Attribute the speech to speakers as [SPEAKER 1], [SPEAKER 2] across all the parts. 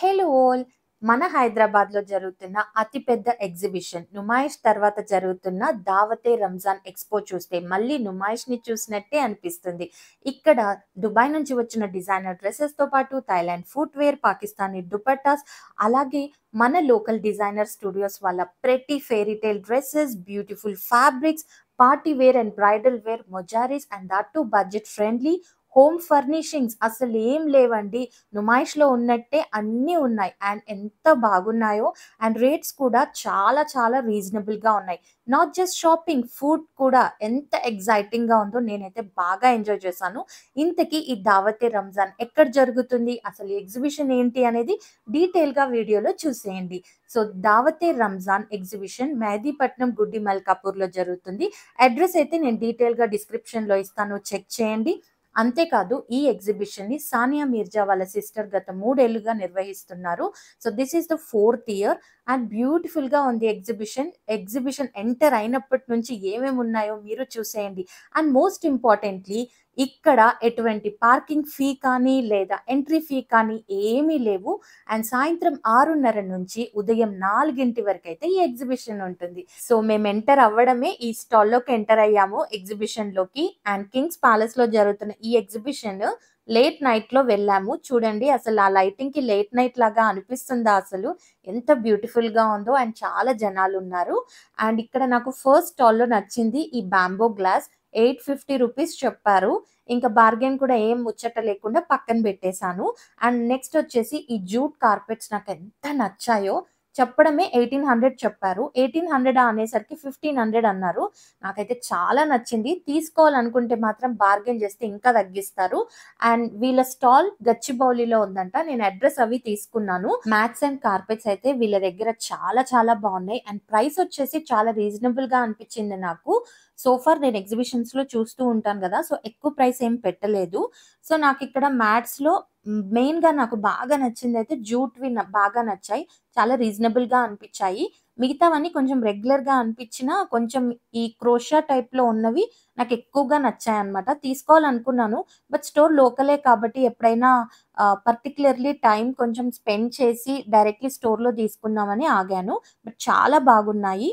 [SPEAKER 1] hello whole మన హైదరాబాద్లో జరుగుతున్న అతిపెద్ద ఎగ్జిబిషన్ నుమాయిష్ తర్వాత జరుగుతున్న దావతే రంజాన్ ఎక్స్పో చూస్తే మళ్ళీ నుమాయిష్ని చూసినట్టే అనిపిస్తుంది ఇక్కడ దుబాయ్ నుంచి వచ్చిన డిజైనర్ డ్రెస్సెస్తో పాటు థైలాండ్ ఫుట్వేర్ పాకిస్తానీ దుపట్టాస్ అలాగే మన లోకల్ డిజైనర్ స్టూడియోస్ వాళ్ళ ప్రతి fairytale dresses beautiful fabrics party wear and bridal wear mojaris and that too budget friendly home furnishings అసలు ఏం లేవండి నుమాయిష్లో ఉన్నట్టే అన్నీ ఉన్నాయి అండ్ ఎంత బాగున్నాయో అండ్ రేట్స్ కూడా చాలా చాలా రీజనబుల్గా ఉన్నాయి నాట్ జస్ట్ షాపింగ్ ఫుడ్ కూడా ఎంత ఎగ్జైటింగ్గా ఉందో నేనైతే బాగా ఎంజాయ్ చేశాను ఇంతకీ ఈ దావతే రంజాన్ ఎక్కడ జరుగుతుంది అసలు ఎగ్జిబిషన్ ఏంటి అనేది డీటెయిల్గా వీడియోలో చూసేయండి సో దావతే రంజాన్ ఎగ్జిబిషన్ మెహదీపట్నం గుడ్డి మల్కాపూర్లో జరుగుతుంది అడ్రస్ అయితే నేను డీటెయిల్గా డిస్క్రిప్షన్లో ఇస్తాను చెక్ చేయండి అంతేకాదు ఈ ఎగ్జిబిషన్ ని సానియా మీర్జా వాళ్ళ సిస్టర్ గత మూడేళ్లుగా నిర్వహిస్తున్నారు so this is the fourth year and బ్యూటిఫుల్గా ఉంది ఎగ్జిబిషన్ ఎగ్జిబిషన్ ఎంటర్ అయినప్పటి నుంచి ఏమేమి ఉన్నాయో మీరు చూసేయండి అండ్ మోస్ట్ ఇంపార్టెంట్లీ ఇక్కడ ఎటువంటి పార్కింగ్ ఫీ కానీ లేదా ఎంట్రీ ఫీ కానీ ఏమీ లేవు అండ్ సాయంత్రం ఆరున్నర నుంచి ఉదయం నాలుగింటి వరకు అయితే ఈ ఎగ్జిబిషన్ ఉంటుంది సో మేము ఎంటర్ అవ్వడమే ఈ స్టాల్లోకి ఎంటర్ అయ్యాము ఎగ్జిబిషన్లోకి అండ్ కింగ్స్ ప్యాలెస్లో జరుగుతున్న ఈ ఎగ్జిబిషన్ లేట్ నైట్ లో వెళ్ళాము చూడండి అసలు ఆ లైటింగ్ కి లేట్ నైట్ లాగా అనిపిస్తుందా అసలు ఎంత బ్యూటిఫుల్ గా ఉందో అండ్ చాలా జనాలు ఉన్నారు అండ్ ఇక్కడ నాకు ఫస్ట్ లో నచ్చింది ఈ bamboo glass eight fifty rupees చెప్పారు ఇంకా బార్గెన్ కూడా ఏం ముచ్చట లేకుండా పక్కన పెట్టేశాను అండ్ నెక్స్ట్ వచ్చేసి ఈ జూట్ కార్పెట్స్ నాకు ఎంత నచ్చాయో చెప్పడమే ఎయిటీన్ హండ్రెడ్ చెప్పారు ఎయిటీన్ హండ్రెడ్ అనేసరికి ఫిఫ్టీన్ హండ్రెడ్ అన్నారు నాకైతే చాలా నచ్చింది తీసుకోవాలనుకుంటే మాత్రం బార్గెన్ చేస్తే ఇంకా తగ్గిస్తారు అండ్ వీళ్ళ స్టాల్ గచ్చిబౌలిలో ఉందంట నేను అడ్రస్ అవి తీసుకున్నాను మ్యాట్స్ అండ్ కార్పెట్స్ అయితే వీళ్ళ దగ్గర చాలా చాలా బాగున్నాయి అండ్ ప్రైస్ వచ్చేసి చాలా రీజనబుల్ గా అనిపించింది నాకు సో ఫార్ నేను ఎగ్జిబిషన్స్ లో చూస్తూ ఉంటాను కదా సో ఎక్కువ ప్రైస్ ఏం పెట్టలేదు సో నాకు ఇక్కడ మ్యాట్స్ లో మెయిన్గా నాకు బాగా నచ్చింది అయితే జూట్వి బాగా నచ్చాయి చాలా రీజనబుల్గా అనిపించాయి మిగతావన్నీ కొంచెం రెగ్యులర్గా అనిపించిన కొంచెం ఈ క్రోషా టైప్లో ఉన్నవి నాకు ఎక్కువగా నచ్చాయి అనమాట తీసుకోవాలనుకున్నాను బట్ స్టోర్ లోకలే కాబట్టి ఎప్పుడైనా పర్టికులర్లీ టైం కొంచెం స్పెండ్ చేసి డైరెక్ట్లీ స్టోర్లో తీసుకుందామని ఆగాను బట్ చాలా బాగున్నాయి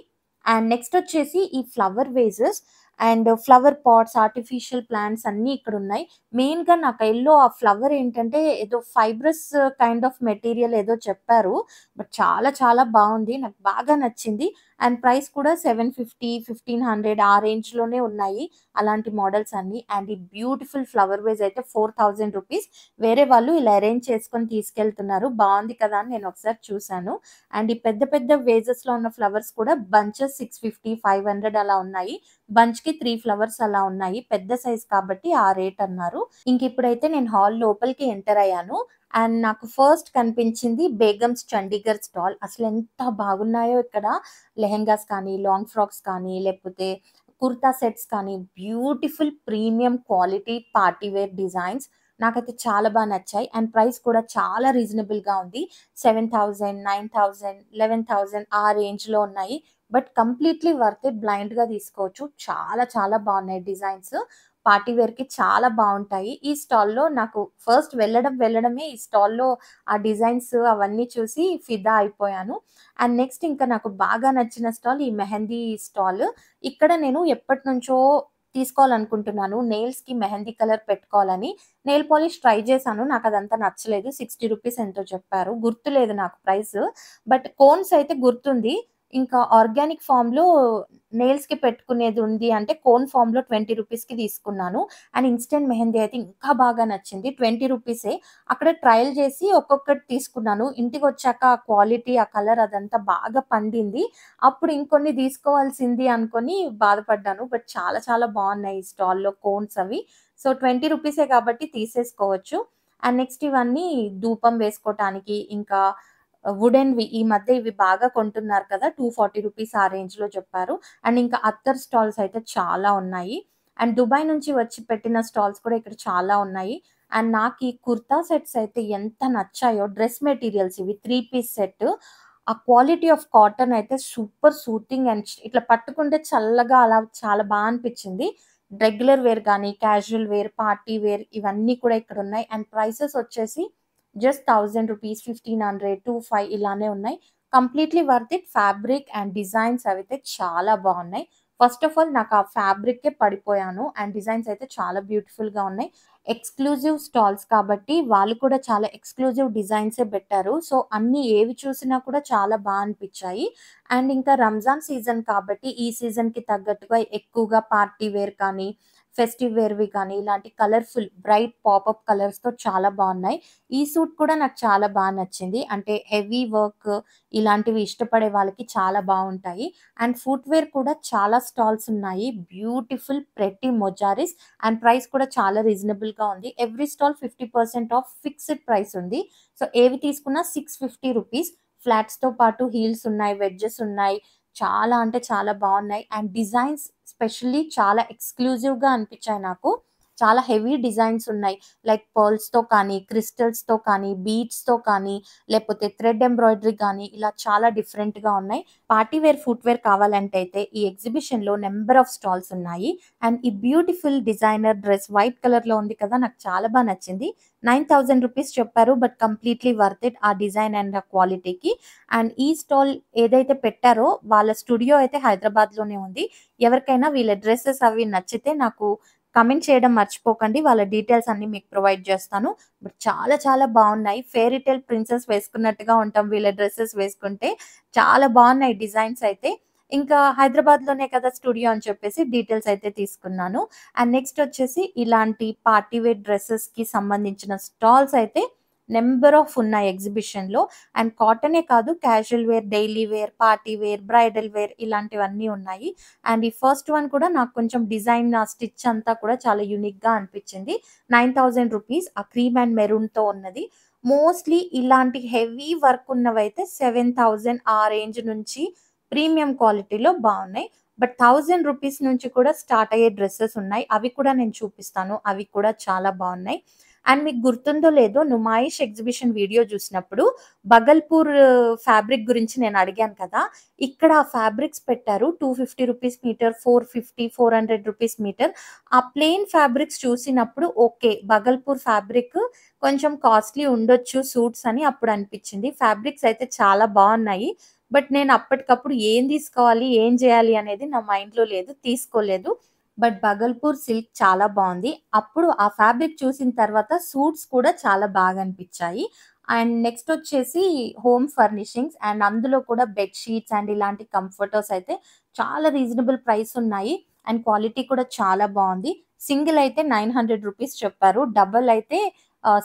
[SPEAKER 1] అండ్ నెక్స్ట్ వచ్చేసి ఈ flower vases and flower pots artificial plants అన్నీ ఇక్కడ ఉన్నాయి మెయిన్గా నాకు ఎల్లో ఆ ఫ్లవర్ ఏంటంటే ఏదో ఫైబ్రస్ కైండ్ ఆఫ్ మెటీరియల్ ఏదో చెప్పారు బట్ చాలా చాలా బాగుంది నాకు బాగా నచ్చింది అండ్ ప్రైస్ కూడా సెవెన్ ఫిఫ్టీ ఫిఫ్టీన్ హండ్రెడ్ ఆ రేంజ్లోనే ఉన్నాయి అలాంటి మోడల్స్ అన్ని అండ్ ఈ బ్యూటిఫుల్ ఫ్లవర్ వేజ్ అయితే ఫోర్ థౌజండ్ రూపీస్ వేరే వాళ్ళు ఇలా అరేంజ్ చేసుకొని తీసుకెళ్తున్నారు బాగుంది కదా అని నేను ఒకసారి చూశాను అండ్ ఈ పెద్ద పెద్ద వేజెస్లో ఉన్న ఫ్లవర్స్ కూడా bunches six fifty five hundred అలా ఉన్నాయి బంచ్కి త్రీ ఫ్లవర్స్ అలా ఉన్నాయి పెద్ద సైజ్ కాబట్టి ఆ రేట్ అన్నారు ఇంక ఇప్పుడైతే నేను హాల్ లోపలికి ఎంటర్ అయ్యాను అండ్ నాకు ఫస్ట్ కనిపించింది బేగమ్స్ చండీగఢ్ స్టాల్ అసలు ఎంత బాగున్నాయో ఇక్కడ లెహెంగాస్ కానీ లాంగ్ ఫ్రాక్స్ కానీ లేకపోతే కుర్తా సెట్స్ కానీ beautiful premium quality party wear designs నాకైతే చాలా బాగా నచ్చాయి అండ్ ప్రైస్ కూడా చాలా రీజనబుల్గా ఉంది seven thousand nine thousand eleven thousand ఆ రేంజ్లో ఉన్నాయి బట్ కంప్లీట్లీ వర్త్ బ్లైండ్గా తీసుకోవచ్చు చాలా చాలా బాగున్నాయి డిజైన్స్ పార్టీ వేర్కి చాలా బాగుంటాయి ఈ స్టాల్లో నాకు ఫస్ట్ వెళ్ళడం వెళ్ళడమే ఈ స్టాల్లో ఆ డిజైన్స్ అవన్నీ చూసి ఫిదా అయిపోయాను అండ్ నెక్స్ట్ ఇంకా నాకు బాగా నచ్చిన స్టాల్ ఈ మెహందీ స్టాల్ ఇక్కడ నేను ఎప్పటి నుంచో తీసుకోవాలనుకుంటున్నాను నెయిల్స్కి మెహందీ కలర్ పెట్టుకోవాలని నెయిల్ పాలిష్ ట్రై చేశాను నాకు అదంతా నచ్చలేదు సిక్స్టీ రూపీస్ ఎంతో చెప్పారు గుర్తులేదు నాకు ప్రైస్ బట్ కోన్స్ అయితే గుర్తుంది ఇంకా ఆర్గానిక్ ఫామ్లో నెయిల్స్కి పెట్టుకునేది ఉంది అంటే కోన్ ఫామ్లో ట్వంటీ రూపీస్కి తీసుకున్నాను అండ్ ఇన్స్టెంట్ మెహందీ అయితే ఇంకా బాగా నచ్చింది ట్వంటీ రూపీసే అక్కడ ట్రయల్ చేసి ఒక్కొక్కటి తీసుకున్నాను ఇంటికి వచ్చాక ఆ క్వాలిటీ ఆ కలర్ అదంతా బాగా పండింది అప్పుడు ఇంకొన్ని తీసుకోవాల్సింది అనుకొని బాధపడ్డాను బట్ చాలా చాలా బాగున్నాయి ఈ స్టాల్లో కోన్స్ అవి సో ట్వంటీ రూపీసే కాబట్టి తీసేసుకోవచ్చు అండ్ నెక్స్ట్ ఇవన్నీ ధూపం వేసుకోవటానికి ఇంకా వుడెన్ వి ఈ మధ్య ఇవి బాగా కొంటున్నారు కదా టూ ఫార్టీ రూపీస్ ఆ రేంజ్లో చెప్పారు అండ్ ఇంకా అత్తర్ స్టాల్స్ అయితే చాలా ఉన్నాయి అండ్ దుబాయ్ నుంచి వచ్చి పెట్టిన స్టాల్స్ కూడా ఇక్కడ చాలా ఉన్నాయి అండ్ నాకు ఈ కుర్తా సెట్స్ అయితే ఎంత నచ్చాయో డ్రెస్ మెటీరియల్స్ ఇవి త్రీ పీస్ సెట్ ఆ క్వాలిటీ ఆఫ్ కాటన్ అయితే సూపర్ సూటింగ్ అండ్ ఇట్లా పట్టుకుంటే చల్లగా అలా చాలా బాగా అనిపించింది రెగ్యులర్ వేర్ కానీ క్యాజువల్ వేర్ పార్టీ వేర్ ఇవన్నీ కూడా ఇక్కడ ఉన్నాయి అండ్ ప్రైసెస్ వచ్చేసి just thousand rupees fifteen hundred two five ఇలానే ఉన్నాయి completely worth it fabric and designs అయితే చాలా బాగున్నాయి ఫస్ట్ ఆఫ్ ఆల్ నాకు ఆ ఫ్యాబ్రిక్కే పడిపోయాను అండ్ డిజైన్స్ అయితే చాలా బ్యూటిఫుల్గా ఉన్నాయి ఎక్స్క్లూజివ్ స్టాల్స్ కాబట్టి వాళ్ళు కూడా చాలా ఎక్స్క్లూజివ్ డిజైన్సే పెట్టారు సో అన్ని ఏవి చూసినా కూడా చాలా బాగా అనిపించాయి అండ్ ఇంకా రంజాన్ సీజన్ కాబట్టి ఈ సీజన్కి తగ్గట్టుగా ఎక్కువగా పార్టీ వేర్ కానీ ఫెస్టివ్ వేర్వి కానీ ఇలాంటి కలర్ఫుల్ బ్రైట్ పాపప్ కలర్స్తో చాలా బాగున్నాయి ఈ సూట్ కూడా నాకు చాలా బాగా నచ్చింది అంటే హెవీ వర్క్ ఇలాంటివి ఇష్టపడే వాళ్ళకి చాలా బాగుంటాయి అండ్ ఫుట్వేర్ కూడా చాలా స్టాల్స్ ఉన్నాయి beautiful pretty mojaris and price కూడా చాలా రీజనబుల్గా ఉంది every stall fifty percent off fixed price ఉంది సో ఏవి తీసుకున్నా సిక్స్ ఫిఫ్టీ రూపీస్ ఫ్లాట్స్తో పాటు హీల్స్ ఉన్నాయి వెడ్జెస్ ఉన్నాయి చాలా అంటే చాలా బాగున్నాయి అండ్ డిజైన్స్ స్పెషల్లీ చాలా ఎక్స్క్లూజివ్గా అనిపించాయి నాకు చాలా హెవీ డిజైన్స్ ఉన్నాయి లైక్ పర్ల్స్తో కానీ క్రిస్టల్స్తో కానీ బీడ్స్తో కానీ లేకపోతే థ్రెడ్ ఎంబ్రాయిడరీ కానీ ఇలా చాలా డిఫరెంట్గా ఉన్నాయి పార్టీవేర్ ఫుట్వేర్ కావాలంటే అయితే ఈ ఎగ్జిబిషన్లో నెంబర్ ఆఫ్ స్టాల్స్ ఉన్నాయి అండ్ ఈ బ్యూటిఫుల్ డిజైనర్ డ్రెస్ వైట్ కలర్లో ఉంది కదా నాకు చాలా బాగా నచ్చింది నైన్ థౌజండ్ రూపీస్ చెప్పారు బట్ కంప్లీట్లీ వర్త్ ఇట్ ఆ డిజైన్ అండ్ ఆ క్వాలిటీకి అండ్ ఈ స్టాల్ ఏదైతే పెట్టారో వాళ్ళ స్టూడియో అయితే హైదరాబాద్లోనే ఉంది ఎవరికైనా వీళ్ళ డ్రెస్సెస్ అవి నచ్చితే నాకు కమెంట్ చేయడం మర్చిపోకండి వాళ్ళ డీటెయిల్స్ అన్ని మీకు ప్రొవైడ్ చేస్తాను బట్ చాలా చాలా బాగున్నాయి ఫెయిరీటైల్ ప్రిన్సెస్ వేసుకున్నట్టుగా ఉంటాం వీళ్ళ డ్రెస్సెస్ వేసుకుంటే చాలా బాగున్నాయి డిజైన్స్ అయితే ఇంకా హైదరాబాద్లోనే కదా స్టూడియో అని చెప్పేసి డీటెయిల్స్ అయితే తీసుకున్నాను అండ్ నెక్స్ట్ వచ్చేసి ఇలాంటి పార్టీవేర్ డ్రెస్సెస్కి సంబంధించిన స్టాల్స్ అయితే నెంబర్ ఆఫ్ ఉన్నాయి ఎగ్జిబిషన్లో అండ్ కాటనే కాదు casual wear daily wear party wear bridal wear ఇలాంటివన్నీ ఉన్నాయి అండ్ ఈ ఫస్ట్ వన్ కూడా నాకు కొంచెం డిజైన్ ఆ స్టిచ్ అంతా కూడా చాలా యూనిక్గా అనిపించింది నైన్ థౌజండ్ రూపీస్ ఆ క్రీమ్ అండ్ మెరూన్తో ఉన్నది మోస్ట్లీ ఇలాంటి హెవీ వర్క్ ఉన్నవైతే సెవెన్ థౌజండ్ ఆ రేంజ్ నుంచి ప్రీమియం క్వాలిటీలో బాగున్నాయి బట్ థౌజండ్ రూపీస్ నుంచి కూడా స్టార్ట్ అయ్యే డ్రెస్సెస్ ఉన్నాయి అవి కూడా నేను చూపిస్తాను అవి కూడా చాలా బాగున్నాయి అండ్ మీకు గుర్తుందో లేదో నుమాయిష్ ఎగ్జిబిషన్ వీడియో చూసినప్పుడు బగల్పూర్ ఫ్యాబ్రిక్ గురించి నేను అడిగాను కదా ఇక్కడ ఆ ఫ్యాబ్రిక్స్ పెట్టారు two fifty rupees metre four fifty four hundred rupees metre ఆ ప్లెయిన్ ఫ్యాబ్రిక్స్ చూసినప్పుడు ఓకే బగల్పూర్ ఫ్యాబ్రిక్ కొంచెం కాస్ట్లీ ఉండొచ్చు సూట్స్ అని అప్పుడు అనిపించింది ఫ్యాబ్రిక్స్ అయితే చాలా బాగున్నాయి బట్ నేను అప్పటికప్పుడు ఏం తీసుకోవాలి ఏం చేయాలి అనేది నా మైండ్లో లేదు తీసుకోలేదు బట్ బగల్పూర్ సిల్క్ చాలా బాగుంది అప్పుడు ఆ ఫ్యాబ్రిక్ చూసిన తర్వాత సూట్స్ కూడా చాలా బాగా అనిపించాయి అండ్ నెక్స్ట్ వచ్చేసి హోమ్ ఫర్నిషింగ్స్ అండ్ అందులో కూడా బెడ్షీట్స్ అండ్ ఇలాంటి కంఫర్టర్స్ అయితే చాలా రీజనబుల్ ప్రైస్ ఉన్నాయి అండ్ క్వాలిటీ కూడా చాలా బాగుంది సింగిల్ అయితే నైన్ హండ్రెడ్ రూపీస్ చెప్పారు డబల్ అయితే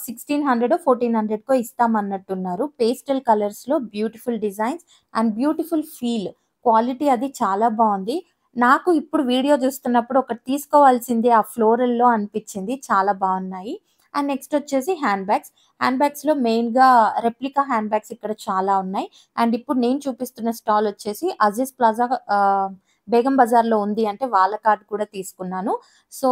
[SPEAKER 1] సిక్స్టీన్ హండ్రెడ్ ఫోర్టీన్ హండ్రెడ్కో ఇస్తామన్నట్టున్నారు పేస్టల్ కలర్స్లో beautiful designs and beautiful feel quality అది చాలా బాగుంది నాకు ఇప్పుడు వీడియో చూస్తున్నప్పుడు ఒకటి తీసుకోవాల్సిందే ఆ ఫ్లోరల్లో అనిపించింది చాలా బాగున్నాయి అండ్ నెక్స్ట్ వచ్చేసి హ్యాండ్ బ్యాగ్స్ హ్యాండ్ బ్యాగ్స్లో మెయిన్గా రెప్లికా హ్యాండ్ బ్యాగ్స్ ఇక్కడ చాలా ఉన్నాయి అండ్ ఇప్పుడు నేను చూపిస్తున్న స్టాల్ వచ్చేసి అజీజ్ ప్లాజా బేగం బజార్లో ఉంది అంటే వాళ్ళ కార్డ్ కూడా తీసుకున్నాను సో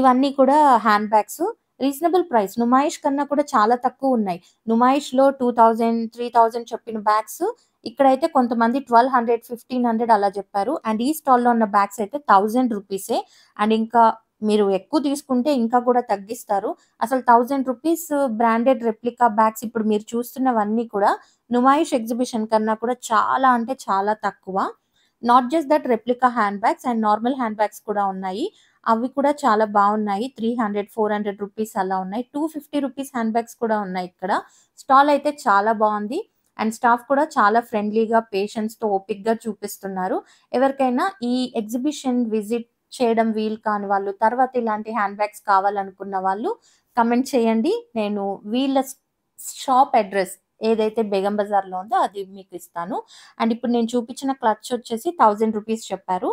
[SPEAKER 1] ఇవన్నీ కూడా hand bags reasonable price Numaish కన్నా కూడా చాలా తక్కువ ఉన్నాయి నుమాయిష్లో టూ థౌజండ్ త్రీ థౌజండ్ చెప్పిన బ్యాగ్స్ ఇక్కడైతే కొంతమంది ట్వెల్వ్ హండ్రెడ్ ఫిఫ్టీన్ హండ్రెడ్ అలా చెప్పారు అండ్ ఈ స్టాల్లో ఉన్న బ్యాగ్స్ అయితే థౌజండ్ రూపీసే అండ్ ఇంకా మీరు ఎక్కువ తీసుకుంటే ఇంకా కూడా తగ్గిస్తారు అసలు thousand rupees branded replica bags ఇప్పుడు మీరు చూస్తున్నవన్నీ కూడా నుమాయిష్ ఎగ్జిబిషన్ కన్నా కూడా చాలా అంటే చాలా తక్కువ not just that replica hand bags and normal hand bags కూడా ఉన్నాయి అవి కూడా చాలా బాగున్నాయి three hundred four hundred rupees అలా ఉన్నాయి two fifty rupees hand bags కూడా ఉన్నాయి ఇక్కడ స్టాల్ అయితే చాలా బాగుంది అండ్ స్టాఫ్ కూడా చాలా ఫ్రెండ్లీగా పేషెంట్స్తో ఓపిక్గా చూపిస్తున్నారు ఎవరికైనా ఈ ఎగ్జిబిషన్ విజిట్ చేయడం వీలు కాని వాళ్ళు తర్వాత ఇలాంటి హ్యాండ్ బ్యాగ్స్ కావాలనుకున్న వాళ్ళు కమెంట్ చేయండి నేను వీళ్ళ షాప్ అడ్రస్ ఏదైతే బేగం బజార్లో ఉందో అది మీకు ఇస్తాను అండ్ ఇప్పుడు నేను చూపించిన క్లచ్ వచ్చేసి థౌజండ్ రూపీస్ చెప్పారు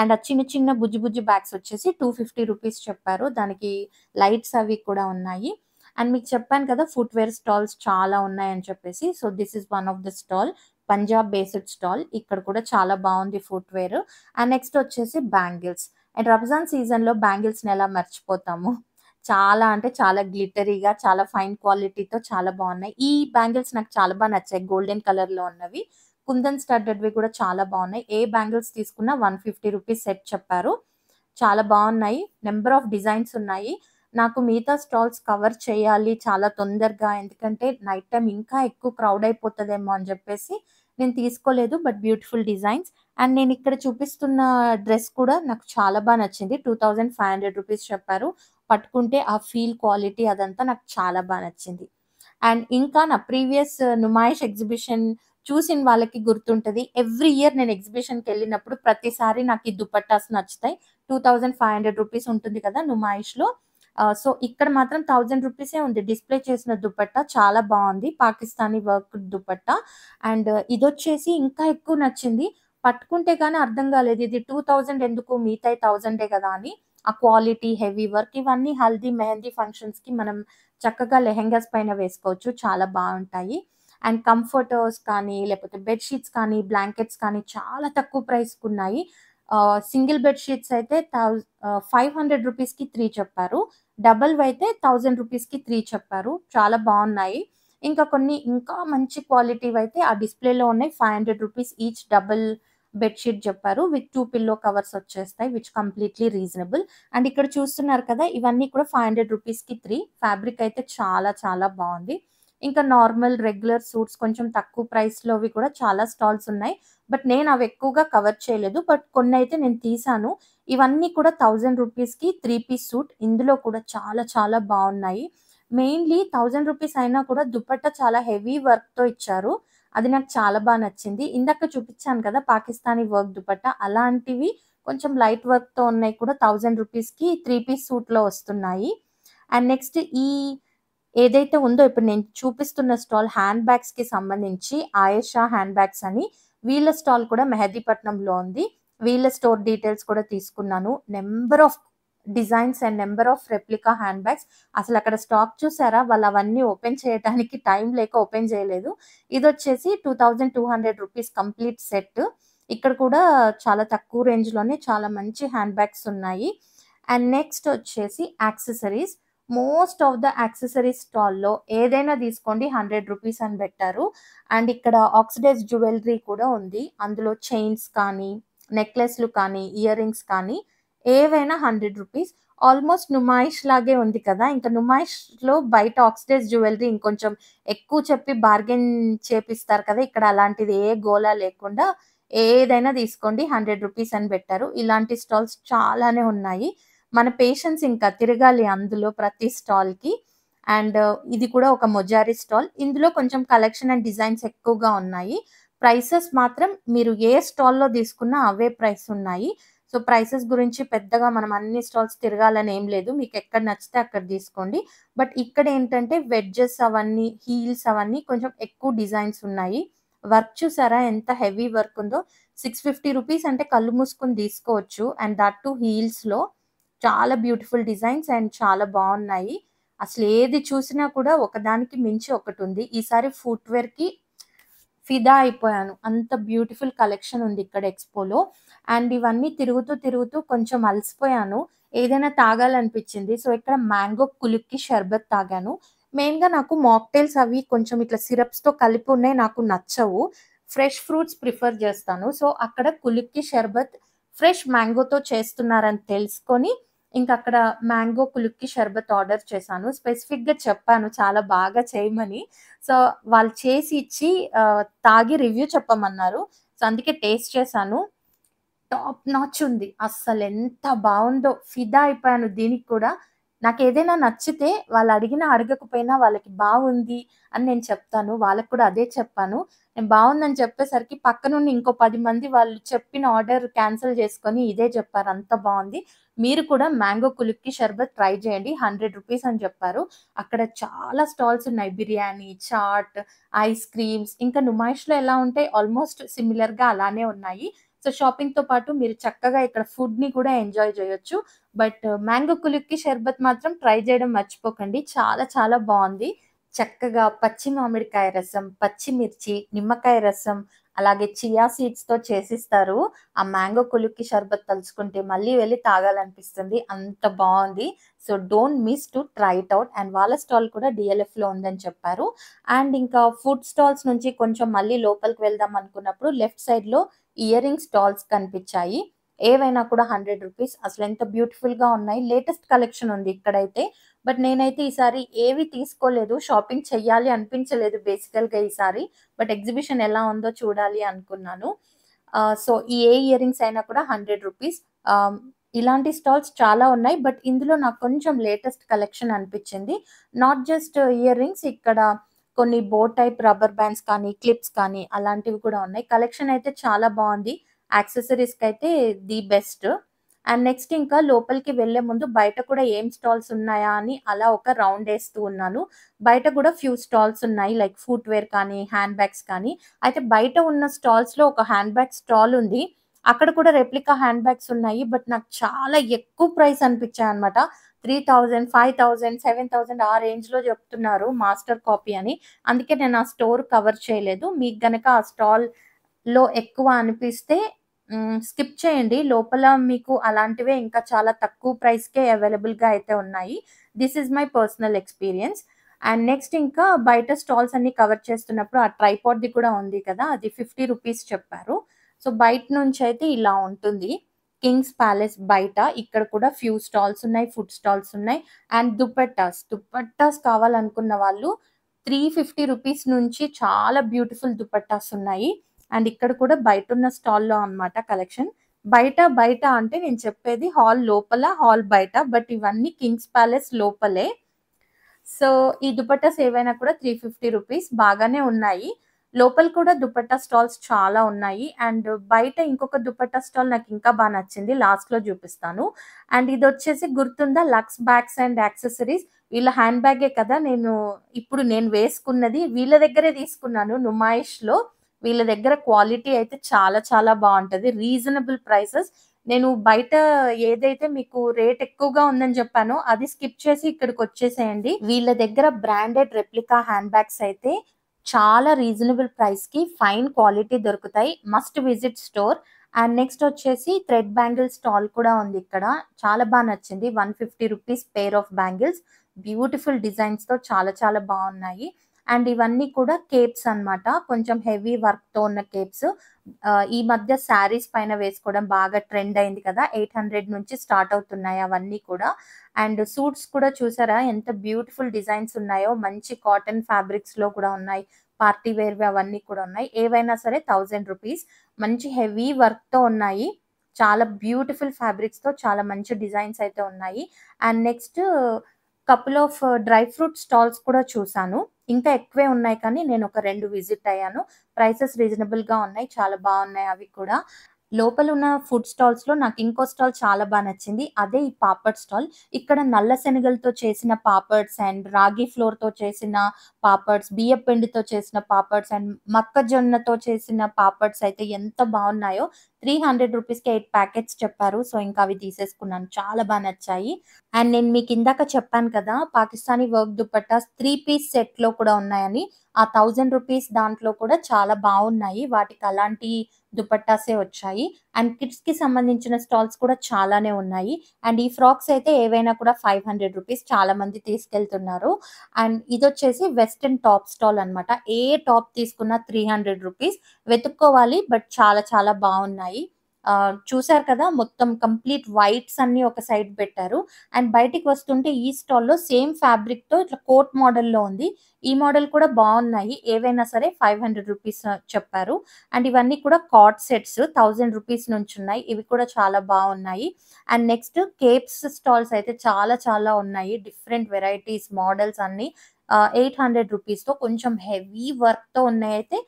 [SPEAKER 1] అండ్ ఆ చిన్న చిన్న బుజ్జి బుజ్జి బ్యాగ్స్ వచ్చేసి టూ ఫిఫ్టీ రూపీస్ చెప్పారు దానికి లైట్స్ అవి కూడా ఉన్నాయి అండ్ మీకు చెప్పాను కదా ఫుట్వేర్ స్టాల్స్ చాలా ఉన్నాయని చెప్పేసి so this is one of the stall Punjab based stall ఇక్కడ కూడా చాలా బాగుంది ఫుట్వేర్ అండ్ నెక్స్ట్ వచ్చేసి బ్యాంగిల్స్ అండ్ రంజాన్ సీజన్లో బ్యాంగిల్స్ని ఎలా మర్చిపోతాము చాలా అంటే చాలా గ్లిటరీగా చాలా ఫైన్ క్వాలిటీతో చాలా బాగున్నాయి ఈ బ్యాంగిల్స్ నాకు చాలా బాగా నచ్చాయి గోల్డెన్ కలర్లో ఉన్నవి కుందన్ స్టార్టెడ్వి కూడా చాలా బాగున్నాయి ఏ బ్యాంగిల్స్ తీసుకున్నా వన్ ఫిఫ్టీ రూపీస్ సెట్ చెప్పారు చాలా బాగున్నాయి నెంబర్ ఆఫ్ డిజైన్స్ ఉన్నాయి నాకు మిగతా స్టాల్స్ కవర్ చేయాలి చాలా తొందరగా ఎందుకంటే నైట్ టైం ఇంకా ఎక్కువ క్రౌడ్ అయిపోతుందేమో అని చెప్పేసి నేను తీసుకోలేదు బట్ బ్యూటిఫుల్ డిజైన్స్ అండ్ నేను ఇక్కడ చూపిస్తున్న డ్రెస్ కూడా నాకు చాలా బాగా నచ్చింది two thousand five hundred rupees చెప్పారు పట్టుకుంటే ఆ ఫీల్ క్వాలిటీ అదంతా నాకు చాలా బాగా నచ్చింది అండ్ ఇంకా నా ప్రీవియస్ నుమాయిష్ ఎగ్జిబిషన్ చూసిన వాళ్ళకి గుర్తుంటుంది ఎవ్రీ ఇయర్ నేను ఎగ్జిబిషన్కి వెళ్ళినప్పుడు ప్రతిసారి నాకు ఈ దుపట్టాస్ నచ్చుతాయి two thousand five hundred rupees ఉంటుంది కదా నుమాయిష్లో సో ఇక్కడ మాత్రం థౌజండ్ రూపీసే ఉంది డిస్ప్లే చేసిన దుపట్టా చాలా బాగుంది పాకిస్తానీ వర్క్ దుపట్టా అండ్ ఇదొచ్చేసి ఇంకా ఎక్కువ నచ్చింది పట్టుకుంటే కానీ అర్థం కాలేదు ఇది టూ థౌజండ్ ఎందుకు మిగతాయి థౌజండే కదా అని ఆ క్వాలిటీ హెవీ వర్క్ ఇవన్నీ హల్దీ మెహందీ ఫంక్షన్స్ కి మనం చక్కగా లెహెంగాస్ పైన వేసుకోవచ్చు చాలా బాగుంటాయి అండ్ కంఫర్టర్స్ కానీ లేకపోతే బెడ్షీట్స్ కానీ బ్లాంకెట్స్ కానీ చాలా తక్కువ ప్రైస్కి ఉన్నాయి సింగిల్ బెడ్షీట్స్ అయితే థౌ ఫైవ్ హండ్రెడ్ రూపీస్కి త్రీ చెప్పారు డబల్ అయితే థౌజండ్ రూపీస్కి త్రీ చెప్పారు చాలా బాగున్నాయి ఇంకా కొన్ని ఇంకా మంచి క్వాలిటీ అయితే ఆ డిస్ప్లేలో ఉన్నాయి five hundred rupees each double bedsheet చెప్పారు విత్ టూ పిల్లో కవర్స్ వచ్చేస్తాయి విచ్ కంప్లీట్లీ రీజనబుల్ అండ్ ఇక్కడ చూస్తున్నారు కదా ఇవన్నీ కూడా ఫైవ్ హండ్రెడ్ రూపీస్కి త్రీ ఫ్యాబ్రిక్ అయితే చాలా చాలా బాగుంది ఇంకా నార్మల్ రెగ్యులర్ సూట్స్ కొంచెం తక్కువ ప్రైస్లోవి కూడా చాలా స్టాల్స్ ఉన్నాయి బట్ నేను అవి ఎక్కువగా కవర్ చేయలేదు బట్ కొన్ని అయితే నేను తీసాను ఇవన్నీ కూడా థౌజండ్ రూపీస్కి త్రీ పీస్ సూట్ ఇందులో కూడా చాలా చాలా బాగున్నాయి మెయిన్లీ థౌజండ్ రూపీస్ అయినా కూడా దుపట్ట చాలా హెవీ వర్క్తో ఇచ్చారు అది నాకు చాలా బాగా నచ్చింది ఇందాక చూపించాను కదా పాకిస్తానీ వర్క్ దుపట్ట అలాంటివి కొంచెం లైట్ వర్క్తో ఉన్నాయి కూడా థౌజండ్ రూపీస్కి త్రీ పీస్ సూట్లో వస్తున్నాయి అండ్ నెక్స్ట్ ఈ ఏదైతే ఉందో ఇప్పుడు నేను చూపిస్తున్న స్టాల్ హ్యాండ్ బ్యాగ్స్కి సంబంధించి ఆయషా హ్యాండ్ బ్యాగ్స్ అని వీళ్ళ స్టాల్ కూడా మెహదీపట్నంలో ఉంది వీళ్ళ స్టోర్ డీటెయిల్స్ కూడా తీసుకున్నాను number of designs and number of replica hand bags అసలు అక్కడ స్టాక్ చూసారా వాళ్ళు అవన్నీ ఓపెన్ చేయడానికి టైం లేక ఓపెన్ చేయలేదు ఇది వచ్చేసి two thousand two hundred rupees complete set ఇక్కడ కూడా చాలా తక్కువ రేంజ్లోనే చాలా మంచి హ్యాండ్ బ్యాగ్స్ ఉన్నాయి అండ్ నెక్స్ట్ వచ్చేసి accessories most of the accessory స్టాల్లో ఏదైనా తీసుకోండి హండ్రెడ్ రూపీస్ అని పెట్టారు అండ్ ఇక్కడ ఆక్సిడైజ్ జ్యువెలరీ కూడా ఉంది అందులో చైన్స్ కానీ నెక్లెస్లు కానీ ఇయర్ రింగ్స్ కానీ ఏవైనా హండ్రెడ్ రూపీస్ ఆల్మోస్ట్ నుమాయిష్ లాగే ఉంది కదా ఇంకా నుమాయిష్లో బయట ఆక్సిడైజ్ జ్యువెలరీ ఇంకొంచెం ఎక్కువ చెప్పి బార్గెన్ చేపిస్తారు కదా ఇక్కడ అలాంటిది ఏ గోలా లేకుండా ఏదైనా తీసుకోండి హండ్రెడ్ రూపీస్ అని పెట్టారు ఇలాంటి స్టాల్స్ చాలానే ఉన్నాయి మన పేషెంట్స్ ఇంకా తిరగాలి అందులో ప్రతి స్టాల్కి అండ్ uh, ఇది కూడా ఒక మొజారి స్టాల్ ఇందులో కొంచెం కలెక్షన్ అండ్ డిజైన్స్ ఎక్కువగా ఉన్నాయి ప్రైసెస్ మాత్రం మీరు ఏ స్టాల్లో తీసుకున్నా అవే ప్రైస్ ఉన్నాయి సో ప్రైసెస్ గురించి పెద్దగా మనం అన్ని స్టాల్స్ తిరగాలని ఏం లేదు మీకు ఎక్కడ నచ్చితే అక్కడ తీసుకోండి బట్ ఇక్కడ ఏంటంటే వెడ్జెస్ అవన్నీ హీల్స్ అవన్నీ కొంచెం ఎక్కువ డిజైన్స్ ఉన్నాయి వర్క్ చూసారా ఎంత హెవీ వర్క్ ఉందో సిక్స్ ఫిఫ్టీ రూపీస్ అంటే కళ్ళు మూసుకొని తీసుకోవచ్చు అండ్ దట్ టు హీల్స్లో చాలా బ్యూటిఫుల్ డిజైన్స్ అండ్ చాలా బాగున్నాయి అసలు ఏది చూసినా కూడా ఒకదానికి మించి ఒకటి ఉంది ఈసారి ఫుట్వేర్కి ఫిదా అయిపోయాను అంత బ్యూటిఫుల్ కలెక్షన్ ఉంది ఇక్కడ ఎక్స్పోలో అండ్ ఇవన్నీ తిరుగుతూ తిరుగుతూ కొంచెం అలసిపోయాను ఏదైనా తాగాలనిపించింది సో ఇక్కడ మ్యాంగో కులుక్కి షర్బత్ తాగాను మెయిన్గా నాకు మాక్టైల్స్ అవి కొంచెం ఇట్లా సిరప్స్తో కలిపి ఉన్నాయి నాకు నచ్చవు ఫ్రెష్ ఫ్రూట్స్ ప్రిఫర్ చేస్తాను సో అక్కడ కులుక్కి షర్బత్ ఫ్రెష్ మ్యాంగోతో చేస్తున్నారని తెలుసుకొని ఇంకా అక్కడ మ్యాంగో కులుక్కి షర్బత్ ఆర్డర్ చేశాను స్పెసిఫిక్గా చెప్పాను చాలా బాగా చేయమని సో వాళ్ళు చేసి ఇచ్చి తాగి రివ్యూ చెప్పమన్నారు సో అందుకే టేస్ట్ చేశాను టాప్ నాచ్ ఉంది అస్సలు ఎంత బాగుందో ఫిదా అయిపోయాను దీనికి కూడా నాకు ఏదైనా నచ్చితే వాళ్ళు అడిగినా అడగకపోయినా వాళ్ళకి బాగుంది అని నేను చెప్తాను వాళ్ళకి కూడా అదే చెప్పాను నేను బాగుందని చెప్పేసరికి పక్కనుండి ఇంకో పది మంది వాళ్ళు చెప్పిన ఆర్డర్ క్యాన్సిల్ చేసుకొని ఇదే చెప్పారు అంత బాగుంది మీరు కూడా మ్యాంగో కులుక్కి షర్బత్ ట్రై చేయండి హండ్రెడ్ రూపీస్ అని చెప్పారు అక్కడ చాలా స్టాల్స్ ఉన్నాయి బిర్యానీ చాట్ ఐస్ క్రీమ్స్ ఇంకా నుమాయిష్లో ఎలా ఉంటాయి ఆల్మోస్ట్ సిమిలర్గా అలానే ఉన్నాయి సో షాపింగ్ తో పాటు మీరు చక్కగా ఇక్కడ ఫుడ్ ని కూడా ఎంజాయ్ చేయొచ్చు but mango uh, kulukki sharbat మాత్రం ట్రై చేయడం మర్చిపోకండి చాలా చాలా బాగుంది చక్కగా పచ్చి మామిడికాయ రసం పచ్చిమిర్చి నిమ్మకాయ రసం అలాగే చియా సీడ్స్ తో చేసిస్తారు ఆ మ్యాంగో కులుక్కి షర్బత్ తలుచుకుంటే మళ్ళీ వెళ్ళి తాగాలనిపిస్తుంది అంత బాగుంది so don't miss to try it out and వాళ్ళ స్టాల్ కూడా డిఎల్ఎఫ్ లో ఉందని చెప్పారు అండ్ ఇంకా ఫుడ్ స్టాల్స్ నుంచి కొంచెం మళ్ళీ లోపలికి వెళ్దాం అనుకున్నప్పుడు లెఫ్ట్ సైడ్ లో ఇయర్ రింగ్స్ డాల్స్ కనిపించాయి ఏవైనా కూడా హండ్రెడ్ రూపీస్ అసలు ఎంత బ్యూటిఫుల్ గా ఉన్నాయి లేటెస్ట్ కలెక్షన్ ఉంది ఇక్కడైతే బట్ నేనైతే ఈసారి ఏవి తీసుకోలేదు షాపింగ్ చెయ్యాలి అనిపించలేదు బేసికల్గా ఈసారి బట్ ఎగ్జిబిషన్ ఎలా ఉందో చూడాలి అనుకున్నాను సో ఈ ఏ ఇయర్ రింగ్స్ అయినా కూడా హండ్రెడ్ రూపీస్ ఇలాంటి స్టాల్స్ చాలా ఉన్నాయి బట్ ఇందులో నాకు కొంచెం లేటెస్ట్ కలెక్షన్ అనిపించింది నాట్ జస్ట్ ఇయర్ రింగ్స్ ఇక్కడ కొన్ని బో టైప్ రబ్బర్ బ్యాండ్స్ కానీ క్లిప్స్ కానీ అలాంటివి కూడా ఉన్నాయి కలెక్షన్ అయితే చాలా బాగుంది యాక్సెసరీస్కి అయితే ది బెస్ట్ అండ్ నెక్స్ట్ ఇంకా లోపలికి వెళ్లే ముందు బయట కూడా ఏం స్టాల్స్ ఉన్నాయా అని అలా ఒక రౌండ్ వేస్తూ ఉన్నాను బయట కూడా ఫ్యూ స్టాల్స్ ఉన్నాయి లైక్ ఫుట్వేర్ కానీ హ్యాండ్ బ్యాగ్స్ కానీ అయితే బయట ఉన్న స్టాల్స్లో ఒక హ్యాండ్ బ్యాగ్ స్టాల్ ఉంది అక్కడ కూడా రెప్లికా హ్యాండ్ బ్యాగ్స్ ఉన్నాయి బట్ నాకు చాలా ఎక్కువ ప్రైస్ అనిపించాయి అనమాట three thousand five thousand seven thousand ఆ రేంజ్లో చెప్తున్నారు మాస్టర్ కాపీ అని అందుకే నేను ఆ స్టోర్ కవర్ చేయలేదు మీకు గనక ఆ స్టాల్లో ఎక్కువ అనిపిస్తే స్కిప్ చేయండి లోపల మీకు అలాంటివే ఇంకా చాలా తక్కువ ప్రైస్కే అవైలబుల్గా అయితే ఉన్నాయి this is my personal experience and next ఇంకా బయట స్టాల్స్ అన్ని కవర్ చేస్తున్నప్పుడు ఆ ట్రైపాడ్ది కూడా ఉంది కదా అది ఫిఫ్టీ రూపీస్ చెప్పారు సో బయట నుంచి అయితే ఇలా ఉంటుంది కింగ్స్ ప్యాలెస్ బయట ఇక్కడ కూడా ఫ్యూ స్టాల్స్ ఉన్నాయి ఫుడ్ స్టాల్స్ ఉన్నాయి అండ్ దుపట్టాస్ దుపట్టాస్ కావాలనుకున్న వాళ్ళు త్రీ ఫిఫ్టీ రూపీస్ నుంచి చాలా బ్యూటిఫుల్ దుపట్టాస్ ఉన్నాయి అండ్ ఇక్కడ కూడా బయట ఉన్న స్టాల్లో అనమాట కలెక్షన్ బయట బయట అంటే నేను చెప్పేది హాల్ లోపల హాల్ బయట బట్ ఇవన్నీ కింగ్స్ ప్యాలెస్ లోపలే సో ఈ దుపట్టాస్ ఏవైనా కూడా త్రీ ఫిఫ్టీ రూపీస్ బాగానే ఉన్నాయి లోపల కూడా దుపట్టా స్టాల్స్ చాలా ఉన్నాయి అండ్ బయట ఇంకొక దుపట్టా స్టాల్ నాకు ఇంకా బాగా నచ్చింది లాస్ట్లో చూపిస్తాను అండ్ ఇది వచ్చేసి గుర్తుందా లక్స్ బ్యాగ్స్ అండ్ యాక్సెసరీస్ వీళ్ళ హ్యాండ్ బ్యాగే కదా నేను ఇప్పుడు నేను వేసుకున్నది వీళ్ళ దగ్గరే తీసుకున్నాను నుమాయిష్లో వీళ్ళ దగ్గర క్వాలిటీ అయితే చాలా చాలా బాగుంటుంది రీజనబుల్ ప్రైసెస్ నేను బయట ఏదైతే మీకు రేట్ ఎక్కువగా ఉందని చెప్పానో అది స్కిప్ చేసి ఇక్కడికి వచ్చేసేయండి వీళ్ళ దగ్గర బ్రాండెడ్ రెప్లికా హ్యాండ్ బ్యాగ్స్ అయితే చాలా రీజనబుల్ ప్రైస్కి ఫైన్ క్వాలిటీ దొరుకుతాయి must visit store and next వచ్చేసి థ్రెడ్ బ్యాంగిల్స్ స్టాల్ కూడా ఉంది ఇక్కడ చాలా బాగా నచ్చింది one fifty rupees pair of bangles beautiful డిజైన్స్తో చాలా చాలా బాగున్నాయి అండ్ ఇవన్నీ కూడా కేప్స్ అనమాట కొంచెం హెవీ వర్క్ తో ఉన్న కేప్స్ ఈ మధ్య శారీస్ పైన వేసుకోవడం బాగా ట్రెండ్ అయింది కదా ఎయిట్ హండ్రెడ్ నుంచి స్టార్ట్ అవుతున్నాయి అవన్నీ కూడా అండ్ సూట్స్ కూడా చూసారా ఎంత బ్యూటిఫుల్ డిజైన్స్ ఉన్నాయో మంచి కాటన్ ఫ్యాబ్రిక్స్ లో కూడా ఉన్నాయి పార్టీ వేర్వి అవన్నీ కూడా ఉన్నాయి ఏవైనా సరే థౌజండ్ రూపీస్ మంచి హెవీ వర్క్ తో ఉన్నాయి చాలా బ్యూటిఫుల్ ఫ్యాబ్రిక్స్తో చాలా మంచి డిజైన్స్ అయితే ఉన్నాయి and next couple of dry fruit stalls కూడా చూశాను ఇంకా ఎక్కువే ఉన్నాయి కానీ నేను ఒక రెండు విజిట్ అయ్యాను ప్రైసెస్ రీజనబుల్ గా ఉన్నాయి చాలా బాగున్నాయి అవి కూడా లోపల ఉన్న ఫుడ్ స్టాల్స్ లో నాకు ఇంకో స్టాల్ చాలా బాగా నచ్చింది అదే ఈ పాపడ్ స్టాల్ ఇక్కడ నల్ల శనగలతో చేసిన పాపడ్స్ అండ్ రాగి ఫ్లోర్ తో చేసిన పాపడ్స్ బియ్య పిండితో చేసిన పాపడ్స్ అండ్ మక్కజొన్నతో చేసిన పాపడ్స్ అయితే ఎంత బాగున్నాయో త్రీ హండ్రెడ్ రూపీస్ కి ఎయిట్ ప్యాకెట్స్ చెప్పారు సో ఇంకా అవి తీసేసుకున్నాను చాలా బాగా నచ్చాయి అండ్ నేను మీకు ఇందాక చెప్పాను కదా Pakistani work dupattas three piece set లో కూడా ఉన్నాయని ఆ థౌజండ్ రూపీస్ దాంట్లో కూడా చాలా బాగున్నాయి వాటికి అలాంటి దుపట్టాసే వచ్చాయి అండ్ కిడ్స్ కి సంబంధించిన స్టాల్స్ కూడా చాలానే ఉన్నాయి అండ్ ఈ ఫ్రాక్స్ అయితే ఏవైనా కూడా ఫైవ్ హండ్రెడ్ రూపీస్ చాలా మంది తీసుకెళ్తున్నారు అండ్ ఇది వచ్చేసి వెస్ట్రన్ టాప్ స్టాల్ అనమాట ఏ టాప్ తీసుకున్నా త్రీ హండ్రెడ్ రూపీస్ వెతుక్కోవాలి బట్ చాలా చాలా బాగున్నాయి చూసారు కదా మొత్తం కంప్లీట్ వైట్స్ అన్ని ఒక సైడ్ పెట్టారు అండ్ బయటికి వస్తుంటే ఈ స్టాల్లో సేమ్ ఫ్యాబ్రిక్ తో ఇట్లా కోట్ మోడల్లో ఉంది ఈ మోడల్ కూడా బాగున్నాయి ఏవైనా సరే ఫైవ్ హండ్రెడ్ రూపీస్ చెప్పారు అండ్ ఇవన్నీ కూడా కాట్ సెట్స్ థౌజండ్ రూపీస్ నుంచి ఉన్నాయి ఇవి కూడా చాలా బాగున్నాయి అండ్ నెక్స్ట్ కేప్స్ స్టాల్స్ అయితే చాలా చాలా ఉన్నాయి డిఫరెంట్ వెరైటీస్ మోడల్స్ అన్ని ఎయిట్ హండ్రెడ్ రూపీస్తో కొంచెం హెవీ వర్క్తో అయితే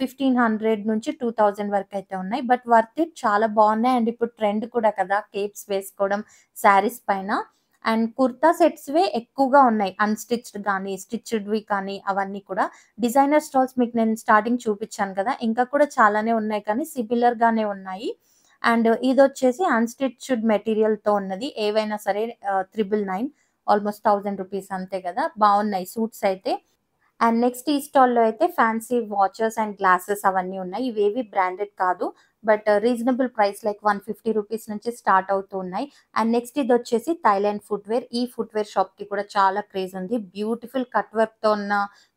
[SPEAKER 1] ఫిఫ్టీన్ హండ్రెడ్ నుంచి టూ థౌజండ్ వరకు అయితే ఉన్నాయి బట్ వర్త్ ఇట్ చాలా బాగున్నాయి అండ్ ఇప్పుడు ట్రెండ్ కూడా కదా కేప్స్ వేసుకోవడం శారీస్ పైన అండ్ కుర్తా సెట్స్వే ఎక్కువగా ఉన్నాయి అన్స్టిచ్డ్ కానీ స్టిచ్డ్వి కానీ అవన్నీ కూడా డిజైనర్ స్టాల్స్ మీకు నేను స్టార్టింగ్ చూపించాను కదా ఇంకా కూడా చాలానే ఉన్నాయి కానీ సిమిలర్గానే ఉన్నాయి అండ్ ఇది వచ్చేసి అన్స్టిచ్డ్ మెటీరియల్తో ఉన్నది ఏవైనా సరే triple nine almost thousand rupees అంతే కదా బాగున్నాయి సూట్స్ అయితే అండ్ నెక్స్ట్ ఈ స్టాల్లో అయితే ఫ్యాన్సీ వాచెస్ అండ్ గ్లాసెస్ అవన్నీ ఉన్నాయి ఇవేవి బ్రాండెడ్ కాదు but reasonable price like one fifty rupees నుంచి స్టార్ట్ అవుతూ ఉన్నాయి అండ్ నెక్స్ట్ ఇది వచ్చేసి థైలాండ్ ఫుట్వేర్ ఈ ఫుట్వేర్ షాప్కి కూడా చాలా క్రేజ్ ఉంది బ్యూటిఫుల్ కట్ వర్క్తో ఉన్న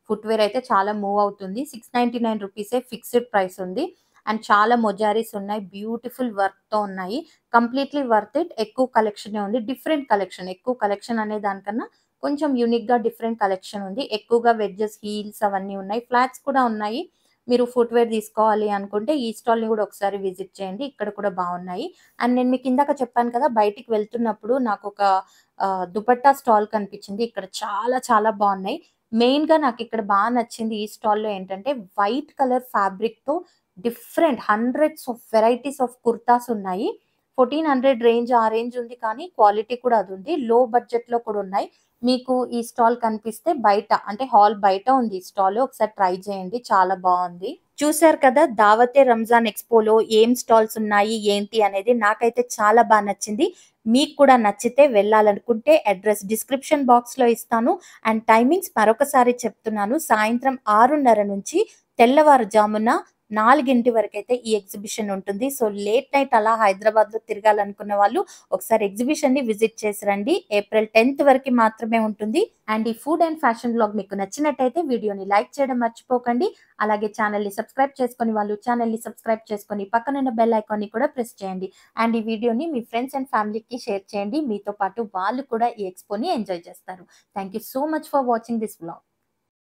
[SPEAKER 1] ఫుట్వేర్ అయితే చాలా మూవ్ అవుతుంది సిక్స్ నైంటీ నైన్ రూపీసే ఫిక్స్డ్ ప్రైస్ ఉంది అండ్ చాలా మొజారీస్ ఉన్నాయి బ్యూటిఫుల్ వర్క్తో ఉన్నాయి కంప్లీట్లీ వర్త్ ఇట్ ఎక్కువ కలెక్షనే ఉంది డిఫరెంట్ కలెక్షన్ ఎక్కువ కలెక్షన్ అనే దానికన్నా కొంచెం యూనిక్గా డిఫరెంట్ కలెక్షన్ ఉంది ఎక్కువగా వెడ్జెస్ హీల్స్ అవన్నీ ఉన్నాయి ఫ్లాట్స్ కూడా ఉన్నాయి మీరు ఫుట్వేర్ తీసుకోవాలి అనుకుంటే ఈ స్టాల్ని కూడా ఒకసారి విజిట్ చేయండి ఇక్కడ కూడా బాగున్నాయి అండ్ నేను మీకు ఇందాక చెప్పాను కదా బయటికి వెళ్తున్నప్పుడు నాకు ఒక దుపట్టా స్టాల్ కనిపించింది ఇక్కడ చాలా చాలా బాగున్నాయి మెయిన్గా నాకు ఇక్కడ బాగా నచ్చింది ఈ స్టాల్లో ఏంటంటే వైట్ కలర్ ఫ్యాబ్రిక్తో different hundreds of varieties of kurtas ఉన్నాయి ఫోర్టీన్ హండ్రెడ్ రేంజ్ ఆ రేంజ్ ఉంది కానీ క్వాలిటీ కూడా అది ఉంది లో బడ్జెట్లో కూడా ఉన్నాయి మీకు ఈ స్టాల్ కనిపిస్తే బయట అంటే హాల్ బయట ఉంది ఈ స్టాల్ ఒకసారి ట్రై చేయండి చాలా బాగుంది చూసారు కదా దావతే రంజాన్ ఎక్స్పోలో ఏం స్టాల్స్ ఉన్నాయి ఏంటి అనేది నాకైతే చాలా బాగా నచ్చింది మీకు కూడా నచ్చితే వెళ్ళాలనుకుంటే అడ్రస్ డిస్క్రిప్షన్ బాక్స్లో ఇస్తాను అండ్ టైమింగ్స్ మరొకసారి చెప్తున్నాను సాయంత్రం ఆరున్నర నుంచి తెల్లవారుజామున నాలుగింటి వరకు అయితే ఈ ఎగ్జిబిషన్ ఉంటుంది సో లేట్ నైట్ అలా హైదరాబాద్ లో తిరగాలనుకున్న వాళ్ళు ఒకసారి ని విజిట్ చేసి రండి ఏప్రిల్ టెన్త్ వరకు మాత్రమే ఉంటుంది అండ్ ఈ ఫుడ్ అండ్ ఫ్యాషన్ బ్లాగ్ మీకు నచ్చినట్టయితే వీడియోని లైక్ చేయడం మర్చిపోకండి అలాగే ని సబ్స్క్రైబ్ చేసుకుని వాళ్ళు ఛానల్ ని సబ్స్క్రైబ్ చేసుకొని పక్కనున్న బెల్ ని కూడా ప్రెస్ చేయండి అండ్ ఈ వీడియోని మీ ఫ్రెండ్స్ అండ్ ఫ్యామిలీకి షేర్ చేయండి మీతో పాటు వాళ్ళు కూడా ఈ ఎక్స్పోని ఎంజాయ్ చేస్తారు thank so much for watching this blog